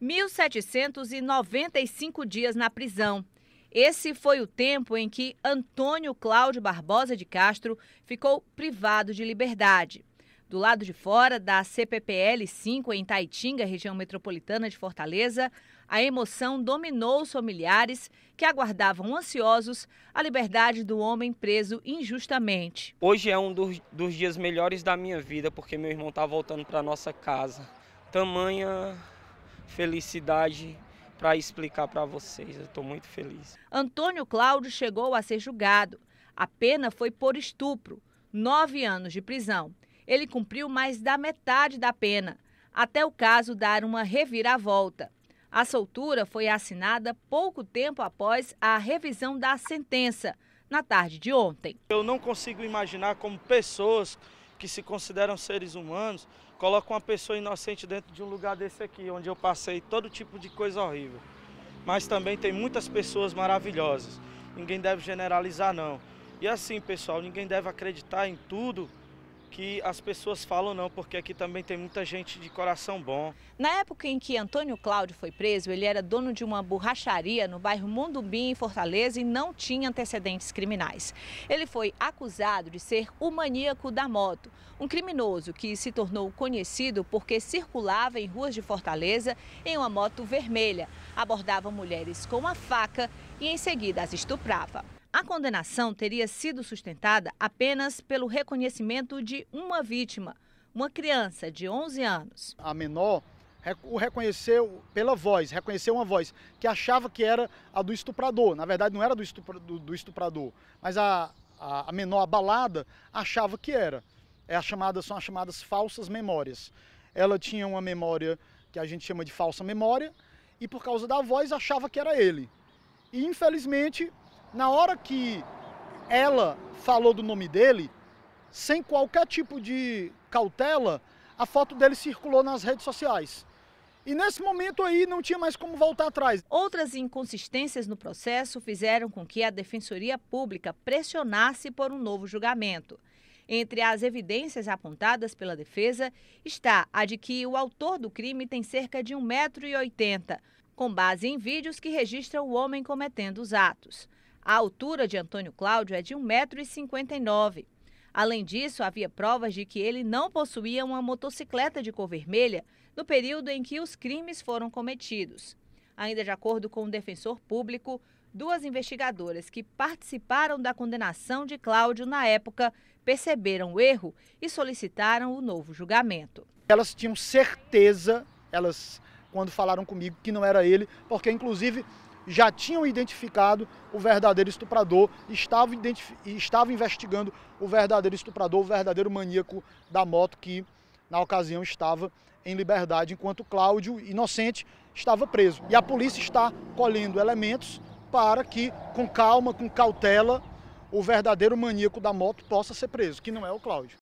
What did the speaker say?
1.795 dias na prisão. Esse foi o tempo em que Antônio Cláudio Barbosa de Castro ficou privado de liberdade. Do lado de fora da CPPL 5 em Taitinga, região metropolitana de Fortaleza, a emoção dominou os familiares que aguardavam ansiosos a liberdade do homem preso injustamente. Hoje é um dos, dos dias melhores da minha vida porque meu irmão está voltando para nossa casa. Tamanha felicidade para explicar para vocês. Eu estou muito feliz. Antônio Cláudio chegou a ser julgado. A pena foi por estupro, nove anos de prisão. Ele cumpriu mais da metade da pena, até o caso dar uma reviravolta. A soltura foi assinada pouco tempo após a revisão da sentença, na tarde de ontem. Eu não consigo imaginar como pessoas que se consideram seres humanos coloca uma pessoa inocente dentro de um lugar desse aqui, onde eu passei todo tipo de coisa horrível. Mas também tem muitas pessoas maravilhosas. Ninguém deve generalizar, não. E assim, pessoal, ninguém deve acreditar em tudo que as pessoas falam não, porque aqui também tem muita gente de coração bom. Na época em que Antônio Cláudio foi preso, ele era dono de uma borracharia no bairro Mundumbim, em Fortaleza, e não tinha antecedentes criminais. Ele foi acusado de ser o maníaco da moto, um criminoso que se tornou conhecido porque circulava em ruas de Fortaleza em uma moto vermelha, abordava mulheres com uma faca e em seguida as estuprava. A condenação teria sido sustentada apenas pelo reconhecimento de uma vítima, uma criança de 11 anos. A menor o reconheceu pela voz, reconheceu uma voz que achava que era a do estuprador. Na verdade, não era do, estupra, do, do estuprador, mas a, a, a menor abalada achava que era. É a chamada, são as chamadas falsas memórias. Ela tinha uma memória que a gente chama de falsa memória e, por causa da voz, achava que era ele. E, infelizmente, na hora que ela falou do nome dele, sem qualquer tipo de cautela, a foto dele circulou nas redes sociais. E nesse momento aí não tinha mais como voltar atrás. Outras inconsistências no processo fizeram com que a Defensoria Pública pressionasse por um novo julgamento. Entre as evidências apontadas pela defesa está a de que o autor do crime tem cerca de 1,80m, com base em vídeos que registram o homem cometendo os atos. A altura de Antônio Cláudio é de 1,59m. Além disso, havia provas de que ele não possuía uma motocicleta de cor vermelha no período em que os crimes foram cometidos. Ainda de acordo com o defensor público, duas investigadoras que participaram da condenação de Cláudio na época perceberam o erro e solicitaram o novo julgamento. Elas tinham certeza, elas quando falaram comigo que não era ele, porque inclusive já tinham identificado o verdadeiro estuprador, estava estava investigando o verdadeiro estuprador, o verdadeiro maníaco da moto que na ocasião estava em liberdade, enquanto Cláudio, inocente, estava preso. E a polícia está colhendo elementos para que, com calma, com cautela, o verdadeiro maníaco da moto possa ser preso, que não é o Cláudio.